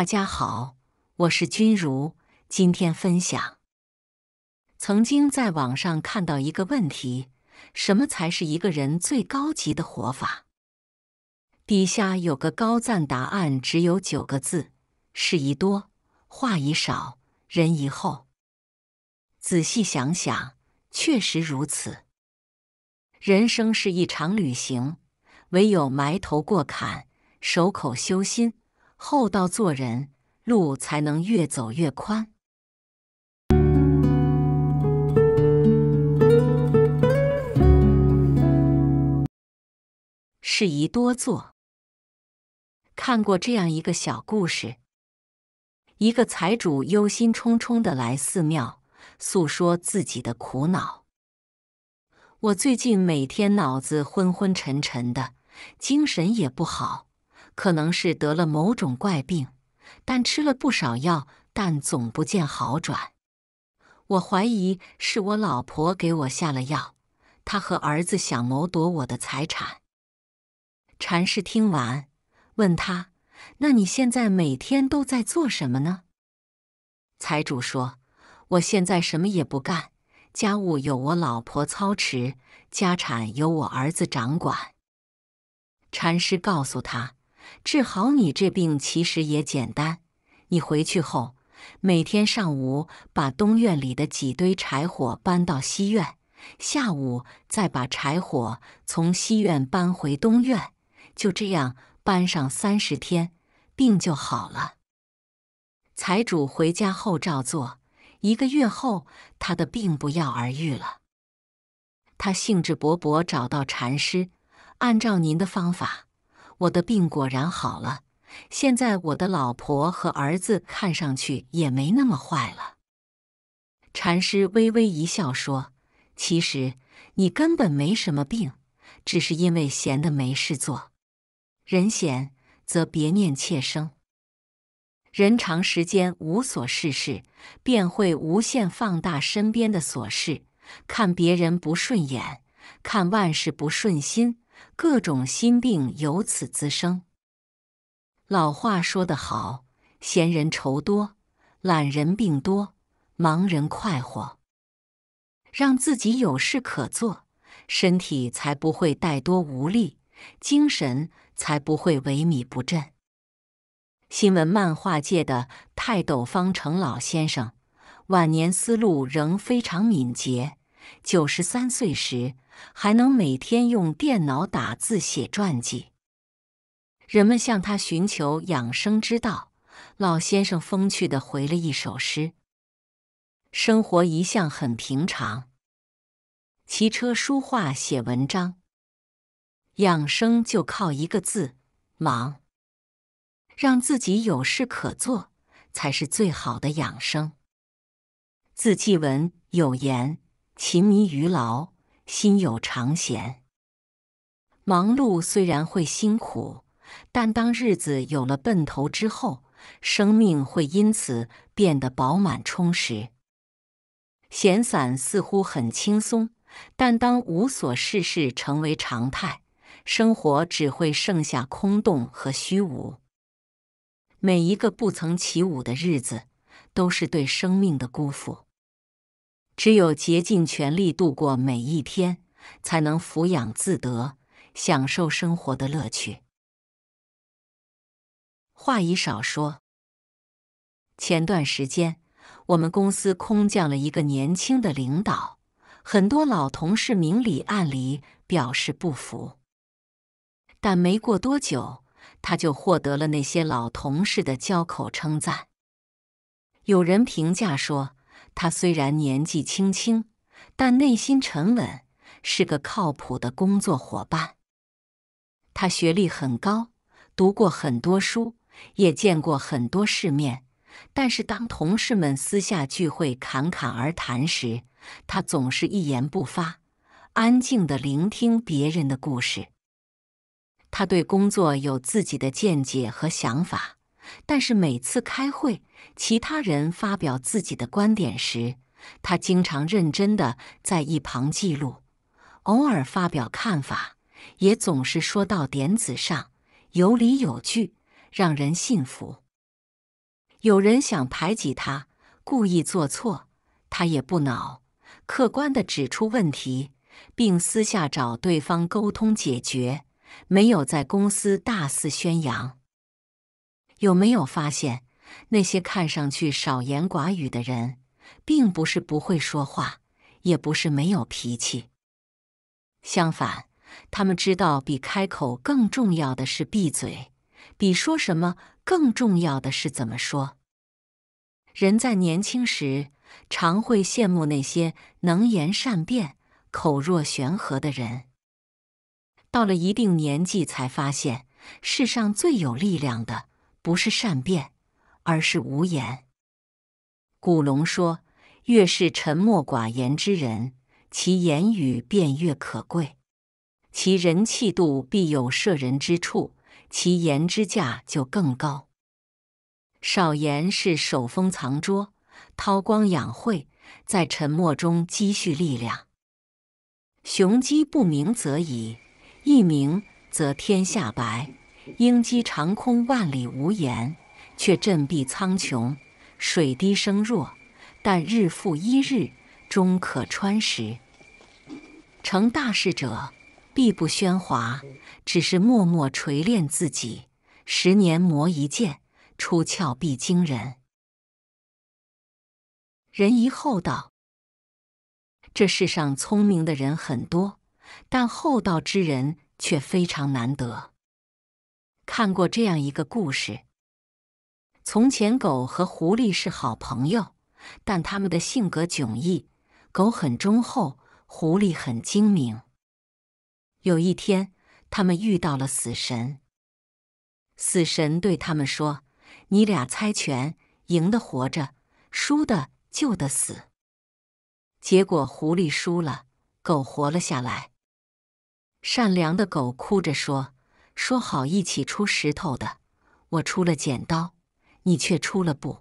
大家好，我是君如，今天分享。曾经在网上看到一个问题：什么才是一个人最高级的活法？底下有个高赞答案，只有九个字：事宜多，话宜少，人宜厚。仔细想想，确实如此。人生是一场旅行，唯有埋头过坎，守口修心。厚道做人，路才能越走越宽。事宜多做。看过这样一个小故事：一个财主忧心忡忡的来寺庙诉说自己的苦恼。我最近每天脑子昏昏沉沉的，精神也不好。可能是得了某种怪病，但吃了不少药，但总不见好转。我怀疑是我老婆给我下了药，她和儿子想谋夺我的财产。禅师听完，问他：“那你现在每天都在做什么呢？”财主说：“我现在什么也不干，家务由我老婆操持，家产由我儿子掌管。”禅师告诉他。治好你这病其实也简单，你回去后每天上午把东院里的几堆柴火搬到西院，下午再把柴火从西院搬回东院，就这样搬上三十天，病就好了。财主回家后照做，一个月后他的病不药而愈了。他兴致勃勃找到禅师，按照您的方法。我的病果然好了，现在我的老婆和儿子看上去也没那么坏了。禅师微微一笑说：“其实你根本没什么病，只是因为闲得没事做。人闲则别念妾生，人长时间无所事事，便会无限放大身边的琐事，看别人不顺眼，看万事不顺心。”各种心病由此滋生。老话说得好：“闲人愁多，懒人病多，忙人快活。”让自己有事可做，身体才不会怠多无力，精神才不会萎靡不振。新闻漫画界的泰斗方程老先生，晚年思路仍非常敏捷。九十三岁时。还能每天用电脑打字写传记。人们向他寻求养生之道，老先生风趣地回了一首诗：生活一向很平常，骑车、书画、写文章，养生就靠一个字——忙。让自己有事可做，才是最好的养生。字迹文有言，勤迷于劳。心有常闲，忙碌虽然会辛苦，但当日子有了奔头之后，生命会因此变得饱满充实。闲散似乎很轻松，但当无所事事成为常态，生活只会剩下空洞和虚无。每一个不曾起舞的日子，都是对生命的辜负。只有竭尽全力度过每一天，才能抚养自得，享受生活的乐趣。话已少说。前段时间，我们公司空降了一个年轻的领导，很多老同事明里暗里表示不服，但没过多久，他就获得了那些老同事的交口称赞。有人评价说。他虽然年纪轻轻，但内心沉稳，是个靠谱的工作伙伴。他学历很高，读过很多书，也见过很多世面。但是，当同事们私下聚会侃侃而谈时，他总是一言不发，安静的聆听别人的故事。他对工作有自己的见解和想法。但是每次开会，其他人发表自己的观点时，他经常认真的在一旁记录，偶尔发表看法，也总是说到点子上，有理有据，让人信服。有人想排挤他，故意做错，他也不恼，客观地指出问题，并私下找对方沟通解决，没有在公司大肆宣扬。有没有发现，那些看上去少言寡语的人，并不是不会说话，也不是没有脾气。相反，他们知道，比开口更重要的是闭嘴，比说什么更重要的是怎么说。人在年轻时，常会羡慕那些能言善辩、口若悬河的人；到了一定年纪，才发现，世上最有力量的。不是善变，而是无言。古龙说：“越是沉默寡言之人，其言语便越可贵，其人气度必有摄人之处，其言之价就更高。少言是手风藏拙，韬光养晦，在沉默中积蓄力量。雄鸡不鸣则已，一鸣则天下白。”鹰击长空，万里无言，却振臂苍穹；水滴声弱，但日复一日，终可穿石。成大事者，必不喧哗，只是默默锤炼自己。十年磨一剑，出鞘必惊人。仁义厚道，这世上聪明的人很多，但厚道之人却非常难得。看过这样一个故事：从前，狗和狐狸是好朋友，但他们的性格迥异。狗很忠厚，狐狸很精明。有一天，他们遇到了死神。死神对他们说：“你俩猜拳，赢的活着，输的就得死。”结果，狐狸输了，狗活了下来。善良的狗哭着说。说好一起出石头的，我出了剪刀，你却出了布。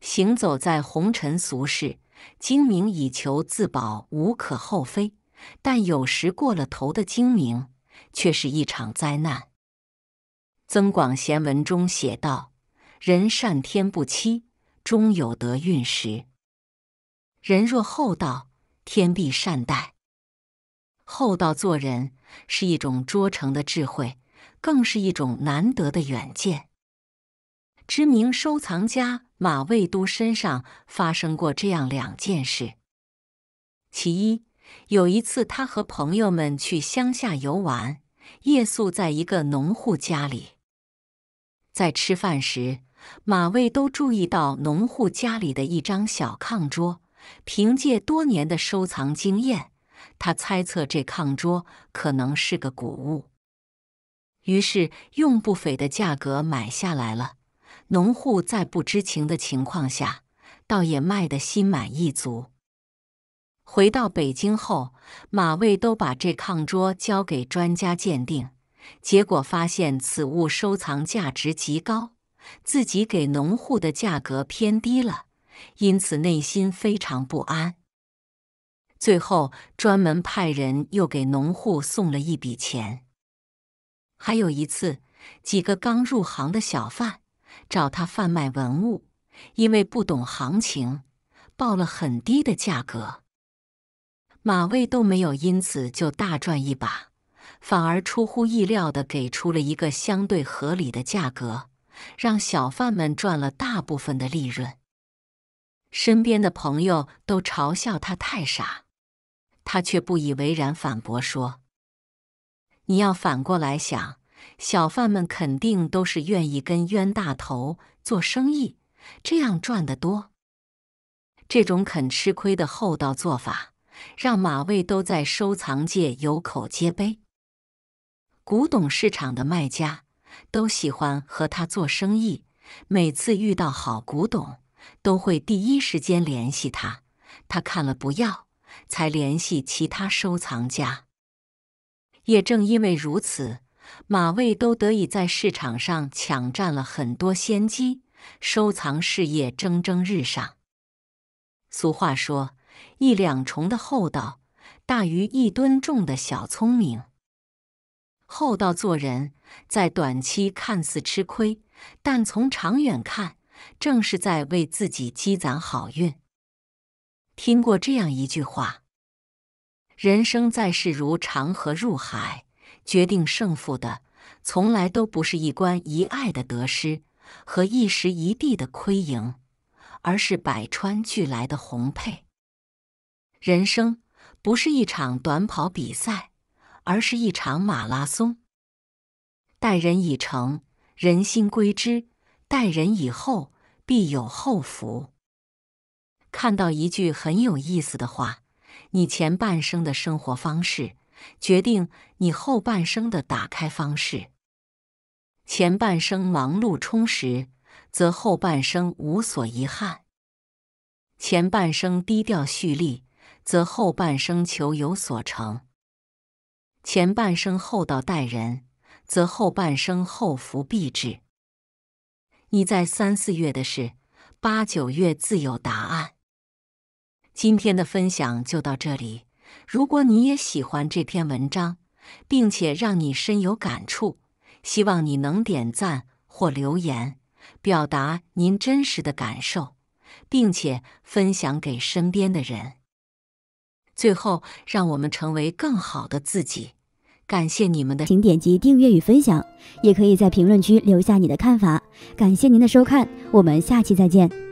行走在红尘俗世，精明以求自保无可厚非，但有时过了头的精明却是一场灾难。《增广贤文》中写道：“人善天不欺，终有得运时。人若厚道，天必善待。”厚道做人是一种卓成的智慧，更是一种难得的远见。知名收藏家马未都身上发生过这样两件事：其一，有一次他和朋友们去乡下游玩，夜宿在一个农户家里。在吃饭时，马未都注意到农户家里的一张小炕桌，凭借多年的收藏经验。他猜测这炕桌可能是个古物，于是用不菲的价格买下来了。农户在不知情的情况下，倒也卖得心满意足。回到北京后，马卫都把这炕桌交给专家鉴定，结果发现此物收藏价值极高，自己给农户的价格偏低了，因此内心非常不安。最后，专门派人又给农户送了一笔钱。还有一次，几个刚入行的小贩找他贩卖文物，因为不懂行情，报了很低的价格，马未都没有因此就大赚一把，反而出乎意料的给出了一个相对合理的价格，让小贩们赚了大部分的利润。身边的朋友都嘲笑他太傻。他却不以为然，反驳说：“你要反过来想，小贩们肯定都是愿意跟冤大头做生意，这样赚得多。这种肯吃亏的厚道做法，让马未都在收藏界有口皆碑。古董市场的卖家都喜欢和他做生意，每次遇到好古董，都会第一时间联系他。他看了不要。”才联系其他收藏家。也正因为如此，马未都得以在市场上抢占了很多先机，收藏事业蒸蒸日上。俗话说：“一两重的厚道，大于一吨重的小聪明。”厚道做人，在短期看似吃亏，但从长远看，正是在为自己积攒好运。听过这样一句话：“人生在世如长河入海，决定胜负的从来都不是一关一爱的得失和一时一地的亏盈，而是百川俱来的红配。人生不是一场短跑比赛，而是一场马拉松。待人以诚，人心归之；待人以厚，必有厚福。看到一句很有意思的话：“你前半生的生活方式，决定你后半生的打开方式。前半生忙碌充实，则后半生无所遗憾；前半生低调蓄力，则后半生求有所成；前半生厚道待人，则后半生厚福必至。你在三四月的事，八九月自有答案。”今天的分享就到这里。如果你也喜欢这篇文章，并且让你深有感触，希望你能点赞或留言，表达您真实的感受，并且分享给身边的人。最后，让我们成为更好的自己。感谢你们的，请点击订阅与分享，也可以在评论区留下你的看法。感谢您的收看，我们下期再见。